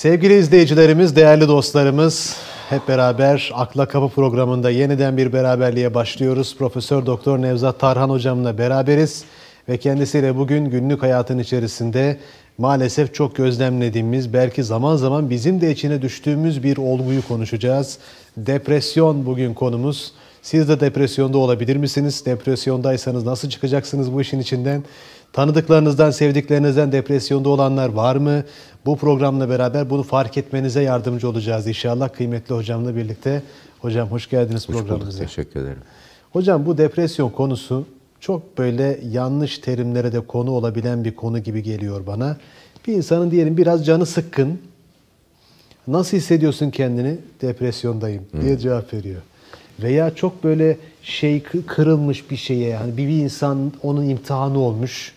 Sevgili izleyicilerimiz, değerli dostlarımız, hep beraber Akla Kapı programında yeniden bir beraberliğe başlıyoruz. Profesör Doktor Nevzat Tarhan hocamla beraberiz ve kendisiyle bugün günlük hayatın içerisinde maalesef çok gözlemlediğimiz, belki zaman zaman bizim de içine düştüğümüz bir olguyu konuşacağız. Depresyon bugün konumuz. Siz de depresyonda olabilir misiniz? Depresyondaysanız nasıl çıkacaksınız bu işin içinden? Tanıdıklarınızdan, sevdiklerinizden depresyonda olanlar var mı? Bu programla beraber bunu fark etmenize yardımcı olacağız inşallah kıymetli hocamla birlikte. Hocam hoş geldiniz hoş programımıza. Bulduk, teşekkür ederim. Hocam bu depresyon konusu çok böyle yanlış terimlere de konu olabilen bir konu gibi geliyor bana. Bir insanın diyelim biraz canı sıkkın. Nasıl hissediyorsun kendini? Depresyondayım diye hmm. cevap veriyor. Veya çok böyle şey kırılmış bir şeye yani bir, bir insan onun imtihanı olmuş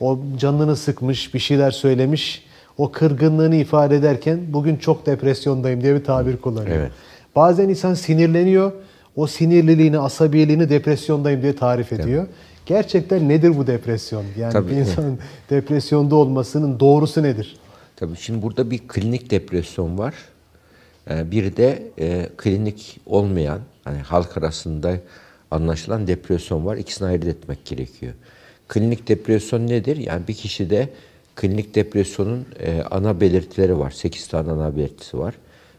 o canını sıkmış, bir şeyler söylemiş. O kırgınlığını ifade ederken bugün çok depresyondayım diye bir tabir kullanıyor. Evet. Bazen insan sinirleniyor. O sinirliliğini, asabiyeliğini depresyondayım diye tarif ediyor. Evet. Gerçekten nedir bu depresyon? Yani Tabii, bir insanın evet. depresyonda olmasının doğrusu nedir? Tabii şimdi burada bir klinik depresyon var. Ee, bir de e, klinik olmayan, hani halk arasında anlaşılan depresyon var. İkisini ayırt etmek gerekiyor. Klinik depresyon nedir? Yani bir kişide klinik depresyonun e, ana belirtileri var. 8 tane ana belirtisi var.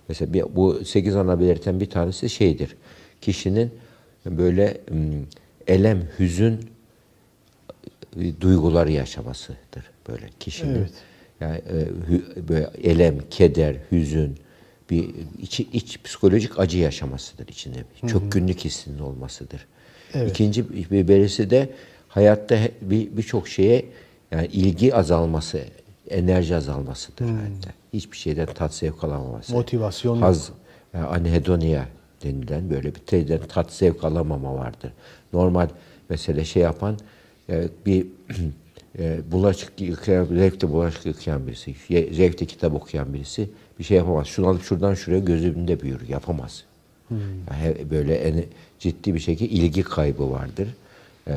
Mesela bir, bu 8 ana belirten bir tanesi şeydir. Kişinin böyle elem, hüzün e, duyguları yaşamasıdır böyle kişinin. Evet. Yani e, böyle elem, keder, hüzün bir iç, iç psikolojik acı yaşamasıdır içinde. Çok günlük hissinin olmasıdır. Evet. İkinci bir belirtisi de hayatta birçok bir, bir şeye yani ilgi azalması, enerji azalmasıdır hmm. hayatta. Hiçbir şeyden tat zevk alamaması. Motivasyon. Haz, yani e, anhedonia denilen böyle bir şeyden tat zevk alamama vardır. Normal mesela şey yapan e, bir e, bulaşık yıkayan, zevkle bulaşık yıkayan birisi, zevkle kitap okuyan birisi bir şey yapamaz. Şunu alıp şuradan şuraya gözümde büyür. Yapamaz. Hmm. Yani böyle en, ciddi bir şekilde ilgi kaybı vardır. E,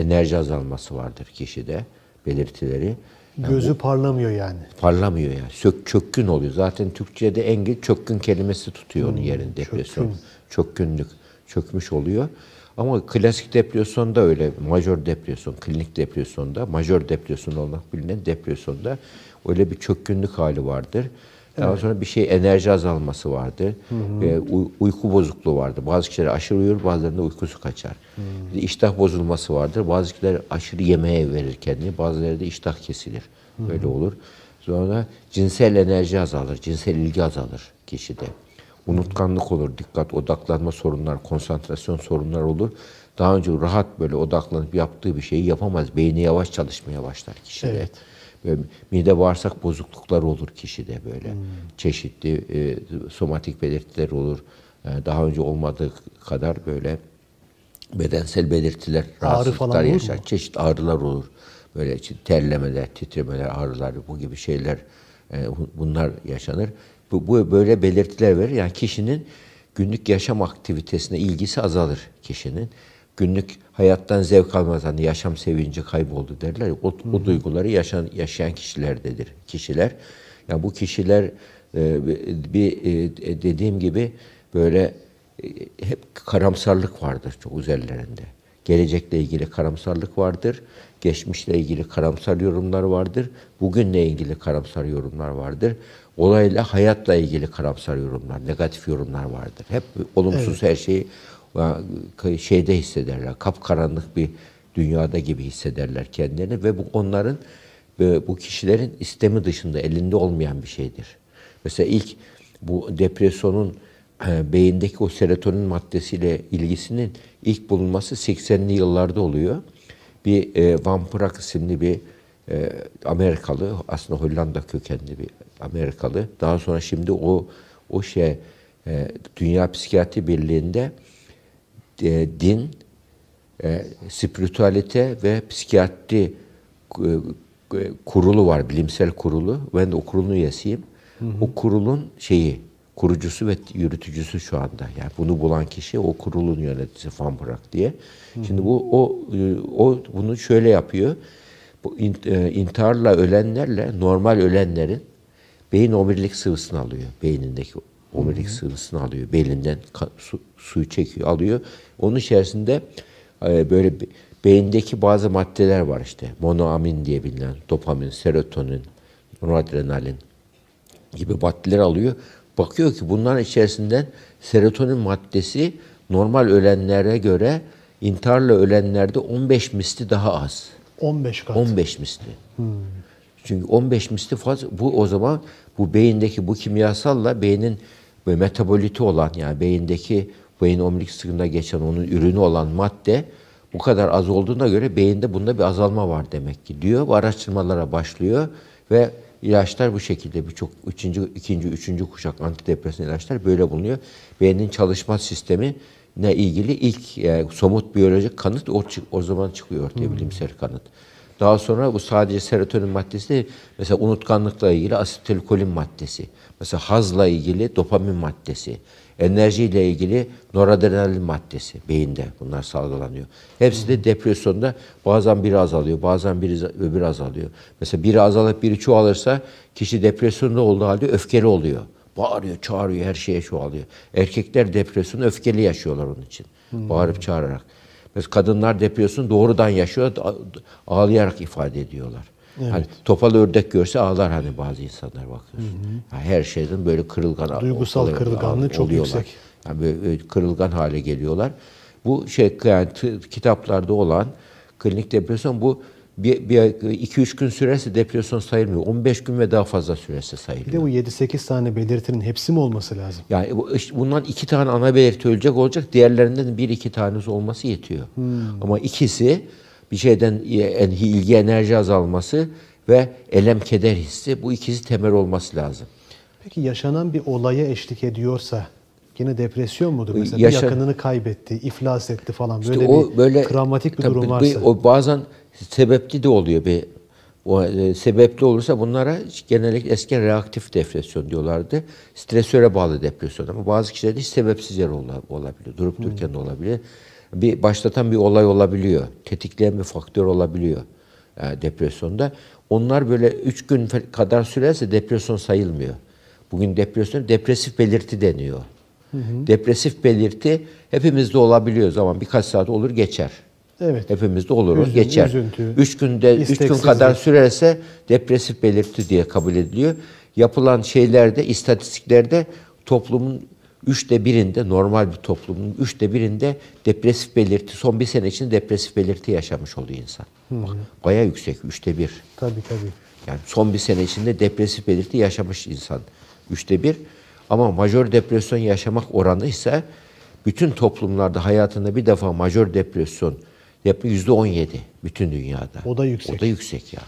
enerji azalması vardır kişide belirtileri. Yani Gözü bu, parlamıyor yani. Parlamıyor yani. Sök, çökkün oluyor. Zaten Türkçe'de engel çökkün kelimesi tutuyor hmm, onun yerini depresyon. Çökkün. Çökkünlük. Çökmüş oluyor. Ama klasik depresyonda öyle, majör depresyon, klinik depresyonda, majör depresyon olmak bilinen depresyonda öyle bir çökkünlük hali vardır. Daha evet. sonra bir şey enerji azalması vardı. Hı hı. E, ee, uy, uyku bozukluğu vardı. Bazı kişiler aşırı uyur, bazılarında uykusu kaçar. Hı. İştah bozulması vardır. Bazı kişiler aşırı yemeğe verir kendini. Bazıları da iştah kesilir. Hı hı. Böyle olur. Sonra cinsel enerji azalır, cinsel ilgi azalır kişide. Unutkanlık olur, dikkat, odaklanma sorunlar, konsantrasyon sorunlar olur. Daha önce rahat böyle odaklanıp yaptığı bir şeyi yapamaz. Beyni yavaş çalışmaya başlar kişide. Evet ve mide bağırsak bozuklukları olur kişide böyle. Hmm. Çeşitli e, somatik belirtiler olur. E, daha önce olmadığı kadar böyle bedensel belirtiler, rahatsızlıklar Ağrı yaşar. Çeşitli ağrılar olur. Böyle işte terlemeler, titremeler, ağrılar bu gibi şeyler e, bunlar yaşanır. Bu, bu böyle belirtiler verir. Yani kişinin günlük yaşam aktivitesine ilgisi azalır kişinin günlük hayattan zevk almaz hani yaşam sevinci kayboldu derler. O, o duyguları yaşayan, yaşayan kişilerdedir kişiler. Ya bu kişiler e, bir e, e, dediğim gibi böyle hep karamsarlık vardır çok üzerlerinde. Gelecekle ilgili karamsarlık vardır. Geçmişle ilgili karamsar yorumlar vardır. Bugünle ilgili karamsar yorumlar vardır. Olayla hayatla ilgili karamsar yorumlar, negatif yorumlar vardır. Hep olumsuz evet. her şeyi şeyde hissederler. Kapkaranlık bir dünyada gibi hissederler kendilerini ve bu onların e, bu kişilerin istemi dışında elinde olmayan bir şeydir. Mesela ilk bu depresyonun e, beyindeki o serotonin maddesiyle ilgisinin ilk bulunması 80'li yıllarda oluyor. Bir e, Van Praag isimli bir e, Amerikalı, aslında Hollanda kökenli bir Amerikalı. Daha sonra şimdi o o şey Dünya Psikiyatri Birliği'nde e, din, e, spiritüalite ve psikiyatri e, e, kurulu var, bilimsel kurulu. Ben de o kurulun üyesiyim. Hı hı. O kurulun şeyi, kurucusu ve yürütücüsü şu anda. Yani bunu bulan kişi o kurulun yöneticisi Van Brak diye. Hı hı. Şimdi bu o e, o bunu şöyle yapıyor. Bu e, intiharla ölenlerle normal ölenlerin beyin omurilik sıvısını alıyor beynindeki Omurilik sıvısını alıyor belinden su, suyu çekiyor alıyor. Onun içerisinde e, böyle beyindeki bazı maddeler var işte. Monoamin diye bilinen dopamin, serotonin, noradrenalin gibi maddeler alıyor. Bakıyor ki bunların içerisinden serotonin maddesi normal ölenlere göre intiharla ölenlerde 15 misli daha az. 15 kat. 15 misli. Hmm. Çünkü 15 misli fazla bu o zaman bu beyindeki bu kimyasalla beynin ve metaboliti olan yani beyindeki beyin omurilik sıkında geçen onun ürünü olan madde bu kadar az olduğuna göre beyinde bunda bir azalma var demek ki diyor bu araştırmalara başlıyor ve ilaçlar bu şekilde birçok üçüncü, ikinci, üçüncü kuşak antidepresan ilaçlar böyle bulunuyor. Beynin çalışma sistemi ne ilgili ilk e, somut biyolojik kanıt o, o zaman çıkıyor ortaya hmm. bilimsel kanıt. Daha sonra bu sadece serotonin maddesi değil. Mesela unutkanlıkla ilgili asetilkolin maddesi. Mesela hazla ilgili dopamin maddesi. Enerjiyle ilgili noradrenalin maddesi beyinde bunlar salgılanıyor. Hepsi de depresyonda bazen biri azalıyor, bazen biri öbürü azalıyor. Mesela biri azalıp biri çoğalırsa kişi depresyonda olduğu halde öfkeli oluyor. Bağırıyor, çağırıyor, her şeye çoğalıyor. Erkekler depresyonu öfkeli yaşıyorlar onun için. Hmm. Bağırıp çağırarak. Mesela kadınlar depresyon doğrudan yaşıyor, ağlayarak ifade ediyorlar. Hani evet. Hani topal ördek görse ağlar hani bazı insanlar bakıyorsun. Hı hı. Yani her şeyden böyle kırılgan duygusal kırılganlığı çok oluyorlar. yüksek. Yani böyle kırılgan hale geliyorlar. Bu şey yani kitaplarda olan klinik depresyon bu bir, bir 2-3 gün sürerse depresyon sayılmıyor. 15 gün ve daha fazla sürerse sayılıyor. Bir de bu 7-8 tane belirtinin hepsi mi olması lazım? Yani işte bundan 2 tane ana belirti ölecek olacak. Diğerlerinden bir iki tanesi olması yetiyor. Hmm. Ama ikisi bir şeyden yani ilgi enerji azalması ve elem keder hissi bu ikisi temel olması lazım. Peki yaşanan bir olaya eşlik ediyorsa Yine depresyon mudur mesela? Yaşa... Bir yakınını kaybetti, iflas etti falan. Böyle işte o, bir böyle, travmatik bir tabii, durum varsa. O bazen sebepli de oluyor bir o e, sebepli olursa bunlara genellikle eski reaktif depresyon diyorlardı. Stresöre bağlı depresyon ama bazı kişilerde hiç sebepsiz yer olabiliyor. Durup hmm. de olabiliyor. Bir başlatan bir olay olabiliyor. Tetikleyen bir faktör olabiliyor yani e, depresyonda. Onlar böyle üç gün kadar sürerse depresyon sayılmıyor. Bugün depresyon depresif belirti deniyor. Hı Depresif belirti hepimizde olabiliyor zaman birkaç saat olur geçer. Evet. hepimizde olur, Üzün, geçer. Üzüntü, üç günde, üç gün kadar sürerse depresif belirti diye kabul ediliyor. Yapılan şeylerde, istatistiklerde toplumun üçte birinde, normal bir toplumun üçte birinde depresif belirti, son bir sene için depresif belirti yaşamış oluyor insan. Hı hı. Baya yüksek, üçte bir. Tabii tabii. Yani son bir sene içinde depresif belirti yaşamış insan. Üçte bir. Ama majör depresyon yaşamak oranı ise bütün toplumlarda hayatında bir defa majör depresyon Deprem yüzde on yedi bütün dünyada. O da yüksek. O da yüksek ya.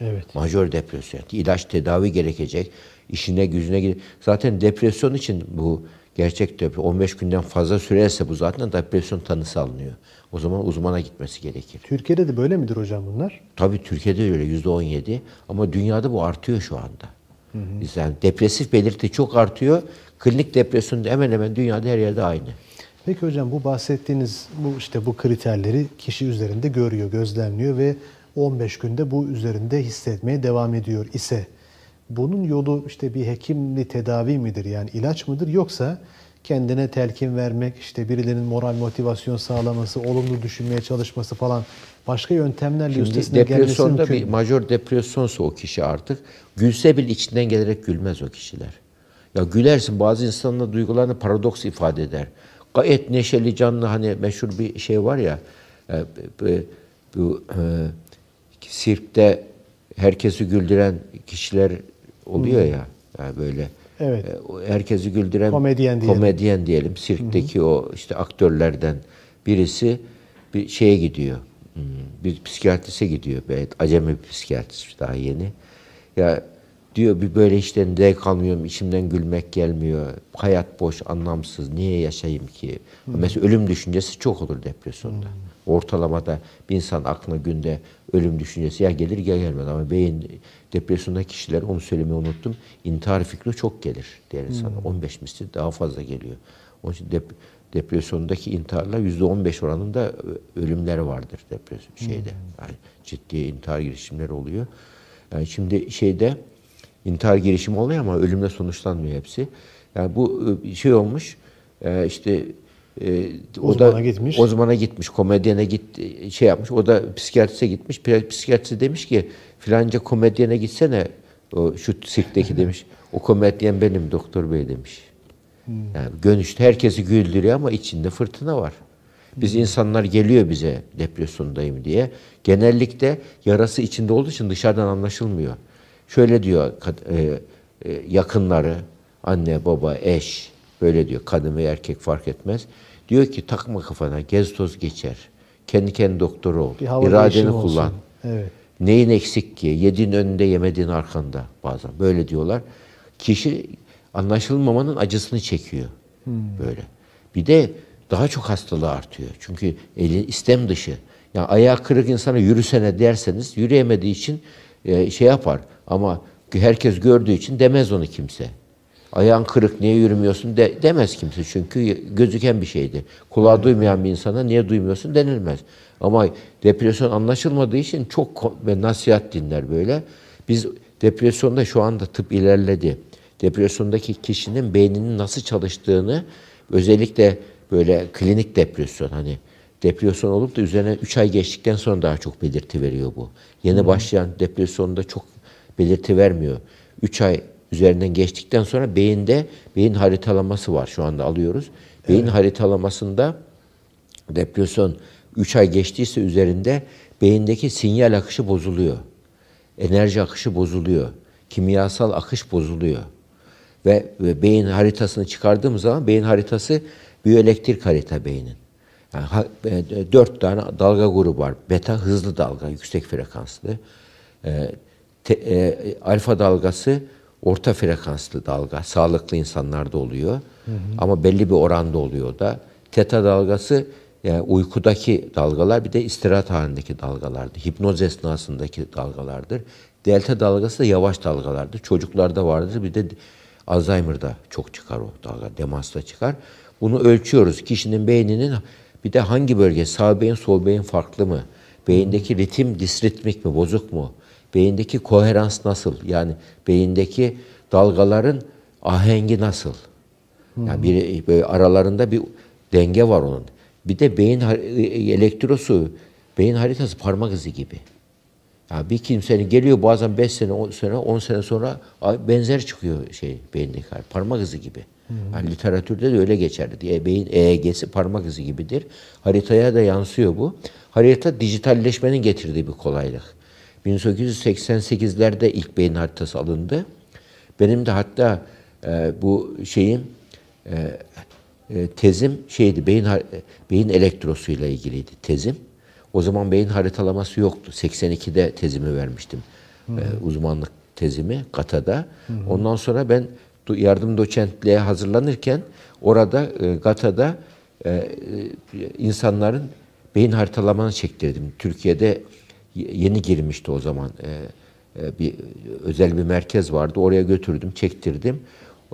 Evet. Majör depresyon. İlaç tedavi gerekecek. İşine gücüne gir. Zaten depresyon için bu gerçek depresyon 15 günden fazla sürerse bu zaten depresyon tanısı alınıyor. O zaman uzmana gitmesi gerekir. Türkiye'de de böyle midir hocam bunlar? Tabii Türkiye'de öyle yüzde on yedi ama dünyada bu artıyor şu anda. Hı hı. Yani depresif belirti çok artıyor. Klinik depresyon hemen hemen dünyada her yerde aynı. Peki hocam bu bahsettiğiniz bu işte bu kriterleri kişi üzerinde görüyor, gözlemliyor ve 15 günde bu üzerinde hissetmeye devam ediyor ise bunun yolu işte bir hekimli tedavi midir yani ilaç mıdır yoksa kendine telkin vermek işte birilerinin moral motivasyon sağlaması, olumlu düşünmeye çalışması falan başka yöntemlerle Şimdi üstesine gelmesi mümkün. bir majör depresyonsa o kişi artık gülse bile içinden gelerek gülmez o kişiler. Ya gülersin bazı insanların duygularını paradoks ifade eder gayet neşeli canlı hani meşhur bir şey var ya e, e, bu e, sirkte herkesi güldüren kişiler oluyor hmm. ya yani e, böyle evet. e, herkesi güldüren komedyen diyelim, komedyen diyelim sirkteki Hı-hı. o işte aktörlerden birisi bir şeye gidiyor. Hmm, bir psikiyatriste gidiyor. be acemi bir psikiyatrist daha yeni. Ya Diyor bir böyle işten zevk kalmıyorum, içimden gülmek gelmiyor. Hayat boş, anlamsız, niye yaşayayım ki? Hmm. Mesela ölüm düşüncesi çok olur depresyonda. Hmm. Ortalamada bir insan aklına günde ölüm düşüncesi ya gelir ya gelmez. Ama beyin depresyonda kişiler, onu söylemeyi unuttum, intihar fikri çok gelir diğer insana. Hmm. 15 misli daha fazla geliyor. Onun için dep depresyondaki intiharla yüzde 15 oranında ölümler vardır depresyon şeyde. Hmm. Yani ciddi intihar girişimleri oluyor. Yani şimdi şeyde intihar girişimi oluyor ama ölümle sonuçlanmıyor hepsi. Yani bu e, şey olmuş e, işte e, o uzmana da gitmiş. uzmana gitmiş, komedyene git şey yapmış. O da psikiyatriste gitmiş. Psikiyatrist demiş ki filanca komedyene gitsene o şu sikteki demiş. O komedyen benim doktor bey demiş. Hmm. Yani görünüşte herkesi güldürüyor ama içinde fırtına var. Biz hmm. insanlar geliyor bize depresyondayım diye. Genellikle yarası içinde olduğu için dışarıdan anlaşılmıyor. Şöyle diyor e, e, yakınları, anne, baba, eş, böyle diyor kadın ve erkek fark etmez. Diyor ki takma kafana, gez toz geçer. Kendi kendi doktoru ol. iradeni kullan. Evet. Neyin eksik ki? Yediğin önünde, yemediğin arkanda bazen. Böyle diyorlar. Kişi anlaşılmamanın acısını çekiyor. Hmm. Böyle. Bir de daha çok hastalığı artıyor. Çünkü eli istem dışı. Yani ayağı kırık insana yürüsene derseniz yürüyemediği için e, şey yapar. Ama herkes gördüğü için demez onu kimse. Ayağın kırık niye yürümüyorsun de, demez kimse çünkü gözüken bir şeydi. Kulağı duymayan bir insana niye duymuyorsun denilmez. Ama depresyon anlaşılmadığı için çok ve nasihat dinler böyle. Biz depresyonda şu anda tıp ilerledi. Depresyondaki kişinin beyninin nasıl çalıştığını özellikle böyle klinik depresyon hani depresyon olup da üzerine 3 ay geçtikten sonra daha çok belirti veriyor bu. Yeni başlayan depresyonda çok belirti vermiyor. 3 ay üzerinden geçtikten sonra beyinde beyin haritalaması var şu anda alıyoruz. Beyin evet. haritalamasında depresyon 3 ay geçtiyse üzerinde beyindeki sinyal akışı bozuluyor. Enerji akışı bozuluyor. Kimyasal akış bozuluyor. Ve, ve beyin haritasını çıkardığımız zaman beyin haritası biyoelektrik harita beynin. Yani ha, e, dört tane dalga grubu var. Beta hızlı dalga, yüksek frekanslı. E, te, e, alfa dalgası orta frekanslı dalga. Sağlıklı insanlarda oluyor. Hı hı. Ama belli bir oranda oluyor da. Teta dalgası yani uykudaki dalgalar bir de istirahat halindeki dalgalardır. Hipnoz esnasındaki dalgalardır. Delta dalgası da yavaş dalgalardır. Çocuklarda vardır bir de Alzheimer'da çok çıkar o dalga. Demas'ta çıkar. Bunu ölçüyoruz. Kişinin beyninin bir de hangi bölge sağ beyin sol beyin farklı mı? Beyindeki ritim disritmik mi bozuk mu? Beyindeki koherans nasıl? Yani beyindeki dalgaların ahengi nasıl? Yani hmm. bir böyle aralarında bir denge var onun. Bir de beyin elektrosu, beyin haritası parmak izi gibi. Yani bir kimsenin geliyor bazen 5 sene, 10 sene, 10 sene sonra benzer çıkıyor şey beyindeki parmak izi gibi. Hmm. Yani literatürde de öyle geçerli. diye Beyin EEG'si parmak izi gibidir. Haritaya da yansıyor bu. Harita dijitalleşmenin getirdiği bir kolaylık. 1888'lerde ilk beyin haritası alındı. Benim de hatta e, bu şeyim e, e tezim şeydi beyin beyin elektrosuyla ilgiliydi tezim. O zaman beyin haritalaması yoktu. 82'de tezimi vermiştim. E, hmm. uzmanlık tezimi GATA'da. Hı hmm. hı. Ondan sonra ben yardım doçentliğe hazırlanırken orada e, GATA'da e, e, insanların beyin haritalamanı çektirdim. Türkiye'de yeni girmişti o zaman e, e, bir özel bir merkez vardı. Oraya götürdüm, çektirdim.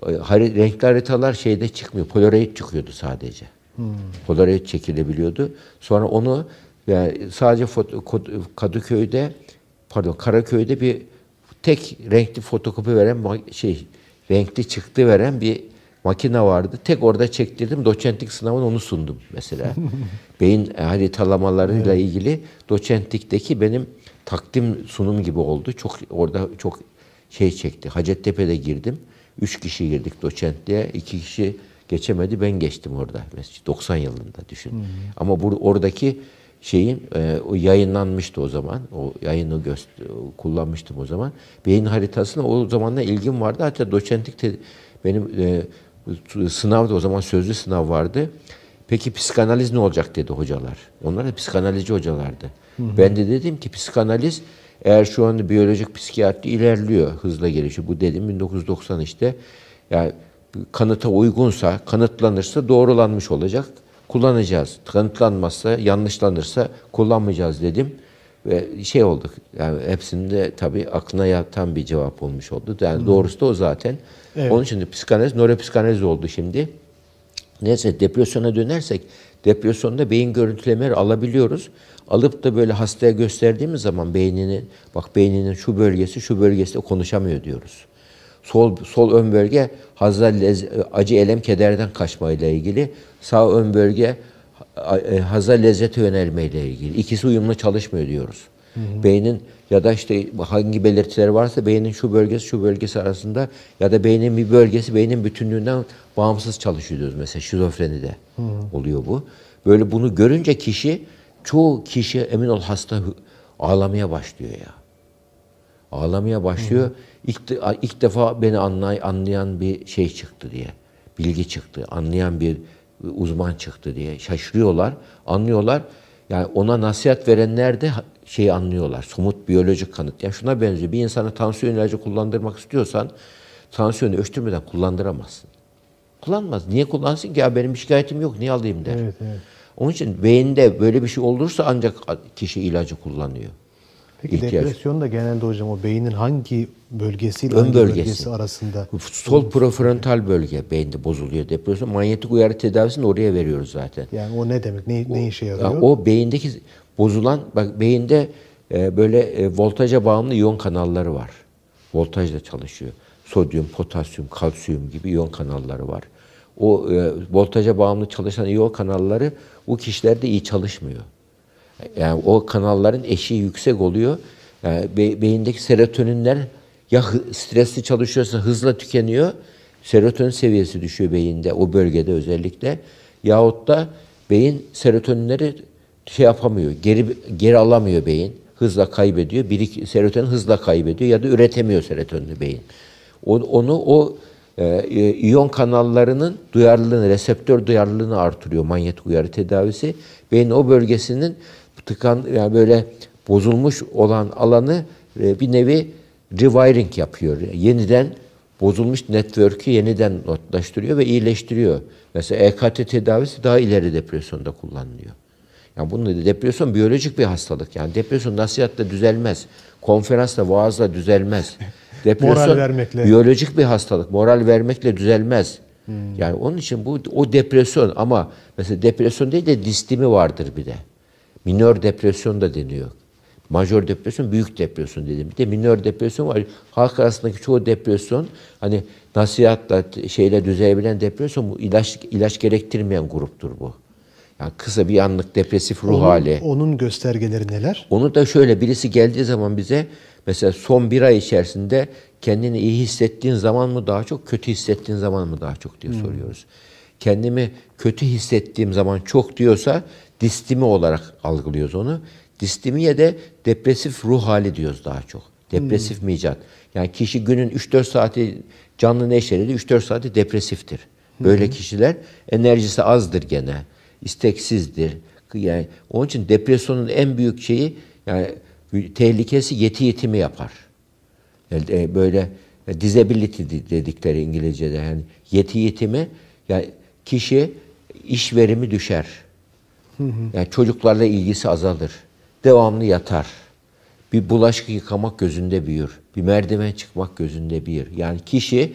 E, renkli haritalar şeyde çıkmıyor. Polaroid çıkıyordu sadece. Hmm. Polaroid çekilebiliyordu. Sonra onu yani e, sadece Kadıköy'de pardon Karaköy'de bir tek renkli fotokopi veren şey renkli çıktı veren bir makine vardı. Tek orada çektirdim. Doçentlik sınavını onu sundum mesela. Beyin e, haritalamalarıyla evet. ilgili doçentlikteki benim takdim sunum gibi oldu. Çok orada çok şey çekti. Hacettepe'de girdim. Üç kişi girdik doçentliğe. iki kişi geçemedi. Ben geçtim orada. Mesela 90 yılında düşün. Hı hı. Ama bu oradaki şeyin e, o yayınlanmıştı o zaman. O yayını göster kullanmıştım o zaman. Beyin haritasına o zamanla ilgim vardı. Hatta doçentlik benim e, Sınav da o zaman sözlü sınav vardı. Peki psikanaliz ne olacak dedi hocalar. Onlar da psikanalizci hocalardı. Hı hı. Ben de dedim ki psikanaliz eğer şu anda biyolojik psikiyatri ilerliyor hızla gelişiyor. Bu dedim 1990 işte. Yani kanıta uygunsa, kanıtlanırsa doğrulanmış olacak. Kullanacağız. Kanıtlanmazsa, yanlışlanırsa kullanmayacağız dedim. Ve şey olduk. Yani hepsinde tabii aklına yatan bir cevap olmuş oldu. Yani Hı. doğrusu da o zaten. Evet. Onun için de psikanaliz nöropsikanaliz oldu şimdi. Neyse depresyona dönersek depresyonda beyin görüntülemeleri alabiliyoruz. Alıp da böyle hastaya gösterdiğimiz zaman beynini bak beyninin şu bölgesi şu bölgesinde konuşamıyor diyoruz. Sol sol ön bölge hazal acı elem kederden kaçmayla ilgili. Sağ ön bölge e, haza lezzete ile ilgili. İkisi uyumlu çalışmıyor diyoruz. Hı hı. Beynin ya da işte hangi belirtileri varsa beynin şu bölgesi şu bölgesi arasında ya da beynin bir bölgesi beynin bütünlüğünden bağımsız çalışıyor diyoruz mesela şizofreni de oluyor bu. Böyle bunu görünce kişi çoğu kişi emin ol hasta ağlamaya başlıyor ya. Ağlamaya başlıyor. Hı hı. İlk, de, ilk defa beni anlay, anlayan bir şey çıktı diye. Bilgi çıktı. Anlayan bir uzman çıktı diye şaşırıyorlar, anlıyorlar. Yani ona nasihat verenler de şeyi anlıyorlar. Somut biyolojik kanıt. Yani şuna benziyor. Bir insana tansiyon ilacı kullandırmak istiyorsan tansiyonu ölçtürmeden kullandıramazsın. Kullanmaz. Niye kullansın ki? Ya benim şikayetim yok. Niye alayım der. Evet, evet. Onun için beyinde böyle bir şey olursa ancak kişi ilacı kullanıyor. Peki ihtiyaç. depresyon da genelde hocam o beynin hangi bölgesiyle Ön hangi bölgesi. bölgesi arasında? Sol profrontal bölge beyinde bozuluyor depresyon. Manyetik uyarı tedavisini oraya veriyoruz zaten. Yani o ne demek? Ne, o, ne işe yarıyor? o beyindeki bozulan, bak beyinde e, böyle e, voltaja bağımlı iyon kanalları var. Voltajla çalışıyor. Sodyum, potasyum, kalsiyum gibi iyon kanalları var. O e, voltaja bağımlı çalışan iyon kanalları bu kişilerde iyi çalışmıyor. Yani o kanalların eşiği yüksek oluyor. Yani be beyindeki serotoninler ya stresli çalışıyorsa hızla tükeniyor. Serotonin seviyesi düşüyor beyinde o bölgede özellikle. Yahut da beyin serotoninleri şey yapamıyor. Geri geri alamıyor beyin. Hızla kaybediyor. Birik serotonin hızla kaybediyor ya da üretemiyor serotonini beyin. Onu, onu o e, e, iyon kanallarının duyarlılığını, reseptör duyarlılığını artırıyor manyetik uyarı tedavisi. Beyin o bölgesinin tıkan yani böyle bozulmuş olan alanı e, bir nevi rewiring yapıyor. Yeniden bozulmuş network'ü yeniden notlaştırıyor ve iyileştiriyor. Mesela EKT tedavisi daha ileri depresyonda kullanılıyor. Yani bunun da depresyon biyolojik bir hastalık. Yani depresyon nasihatle düzelmez. Konferansla, vaazla düzelmez. Depresyon Moral vermekle. biyolojik bir hastalık. Moral vermekle düzelmez. Hmm. Yani onun için bu o depresyon ama mesela depresyon değil de distimi vardır bir de. Minör depresyon da deniyor. Majör depresyon, büyük depresyon dedim. Bir de minör depresyon var. Halk arasındaki çoğu depresyon hani nasihatla şeyle düzeyebilen depresyon bu ilaç ilaç gerektirmeyen gruptur bu. Yani kısa bir anlık depresif ruh onun, hali. Onun göstergeleri neler? Onu da şöyle birisi geldiği zaman bize mesela son bir ay içerisinde kendini iyi hissettiğin zaman mı daha çok kötü hissettiğin zaman mı daha çok diye hmm. soruyoruz. Kendimi kötü hissettiğim zaman çok diyorsa distimi olarak algılıyoruz onu. Distimiye de depresif ruh hali diyoruz daha çok. Depresif hmm. micat. Yani kişi günün 3-4 saati canlı neşeli 3-4 saati depresiftir. Böyle hmm. kişiler enerjisi azdır gene. isteksizdir. Yani onun için depresyonun en büyük şeyi yani tehlikesi yeti yetimi yapar. Yani e, böyle e, disability dedikleri İngilizce'de yani yeti yetimi yani kişi iş verimi düşer Hı hı. Yani çocuklarla ilgisi azalır. Devamlı yatar. Bir bulaşık yıkamak gözünde büyür. Bir merdiven çıkmak gözünde büyür. Yani kişi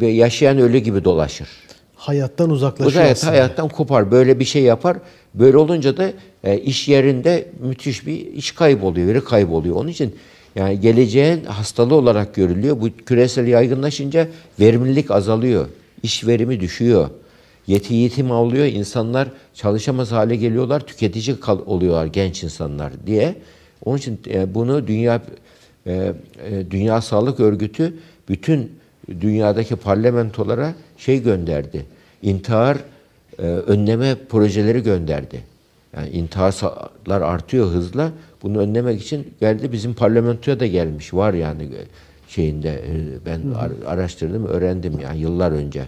yaşayan ölü gibi dolaşır. Hayattan uzaklaşıyor. Hayat, hayattan kopar. Böyle bir şey yapar. Böyle olunca da e, iş yerinde müthiş bir iş kayboluyor, veri kayboluyor. Onun için yani geleceğin hastalığı olarak görülüyor. Bu küresel yaygınlaşınca verimlilik azalıyor. İş verimi düşüyor yeti yetim avlıyor. insanlar çalışamaz hale geliyorlar. Tüketici oluyorlar genç insanlar diye. Onun için e, bunu dünya e, e, Dünya Sağlık Örgütü bütün dünyadaki parlamentolara şey gönderdi. İntihar önleme projeleri gönderdi. Yani intiharlar artıyor hızla. Bunu önlemek için geldi. Bizim parlamentoya da gelmiş. Var yani şeyinde ben araştırdım, öğrendim yani yıllar önce.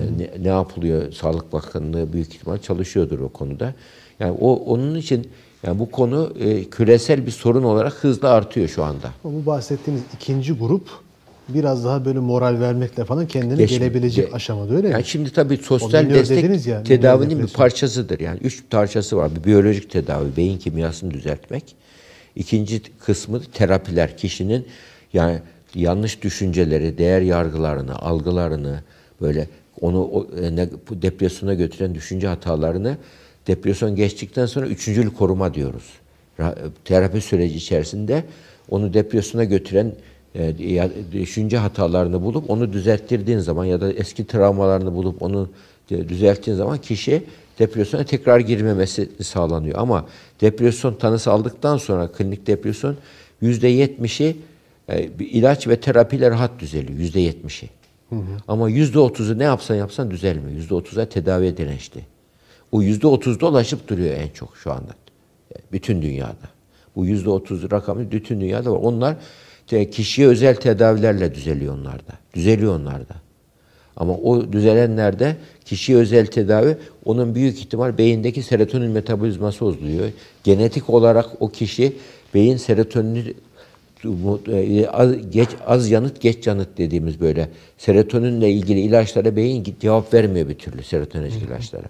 Yani ne, ne yapılıyor? Sağlık Bakanlığı büyük ihtimal çalışıyordur o konuda. Yani o onun için yani bu konu e, küresel bir sorun olarak hızla artıyor şu anda. Bu bahsettiğiniz ikinci grup biraz daha böyle moral vermekle falan kendine Geçim, gelebilecek de, aşamada öyle yani mi? Şimdi tabii sosyal destek ya, tedavinin bir parçasıdır. Yani üç parçası var. Bir biyolojik tedavi, beyin kimyasını düzeltmek. İkinci kısmı terapiler. Kişinin yani yanlış düşünceleri, değer yargılarını, algılarını böyle onu o, e, depresyona götüren düşünce hatalarını depresyon geçtikten sonra üçüncül koruma diyoruz. E, terapi süreci içerisinde onu depresyona götüren e, düşünce hatalarını bulup onu düzelttirdiğin zaman ya da eski travmalarını bulup onu düzelttiğin zaman kişi depresyona tekrar girmemesi sağlanıyor. Ama depresyon tanısı aldıktan sonra klinik depresyon %70'i e, ilaç ve terapiyle rahat düzeliyor. %70'i ama yüzde otuzu ne yapsan yapsan düzelmiyor. %30'a tedaviye dirençli. O yüzde %30 dolaşıp duruyor en çok şu anda. Bütün dünyada. Bu yüzde otuz rakamı bütün dünyada var. Onlar kişiye özel tedavilerle düzeliyor onlarda. Düzeliyor onlarda. Ama o düzelenlerde kişiye özel tedavi onun büyük ihtimal beyindeki serotonin metabolizması bozuluyor. Genetik olarak o kişi beyin serotonin e, e, az, geç, az yanıt geç yanıt dediğimiz böyle serotoninle ilgili ilaçlara beyin cevap vermiyor bir türlü serotonin ilaçlara.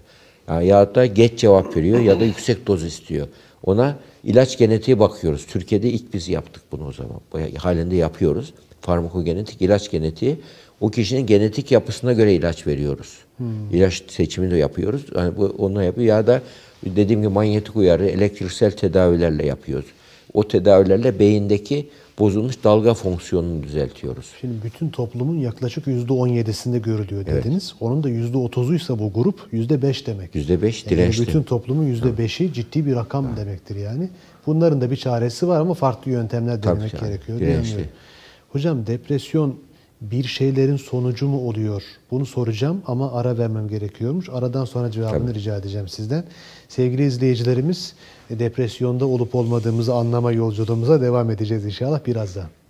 Yani ya da geç cevap veriyor ya da yüksek doz istiyor. Ona ilaç genetiği bakıyoruz. Türkiye'de ilk biz yaptık bunu o zaman. halinde yapıyoruz. Farmakogenetik ilaç genetiği. O kişinin genetik yapısına göre ilaç veriyoruz. Hmm. İlaç seçimini de yapıyoruz. Yani bu onu yapıyor ya da dediğim gibi manyetik uyarı, elektriksel tedavilerle yapıyoruz. O tedavilerle beyindeki bozulmuş dalga fonksiyonunu düzeltiyoruz. Şimdi bütün toplumun yaklaşık %17'sinde görülüyor dediniz. Evet. Onun da %30'uysa bu grup %5 demek. %5 dirençli. Yani bütün toplumun %5'i ciddi bir rakam ha. demektir yani. Bunların da bir çaresi var ama farklı yöntemler denemek gerekiyor. Dirençli. Hocam depresyon bir şeylerin sonucu mu oluyor? Bunu soracağım ama ara vermem gerekiyormuş. Aradan sonra cevabını Tabii. rica edeceğim sizden. Sevgili izleyicilerimiz depresyonda olup olmadığımızı anlama yolculuğumuza devam edeceğiz inşallah birazdan.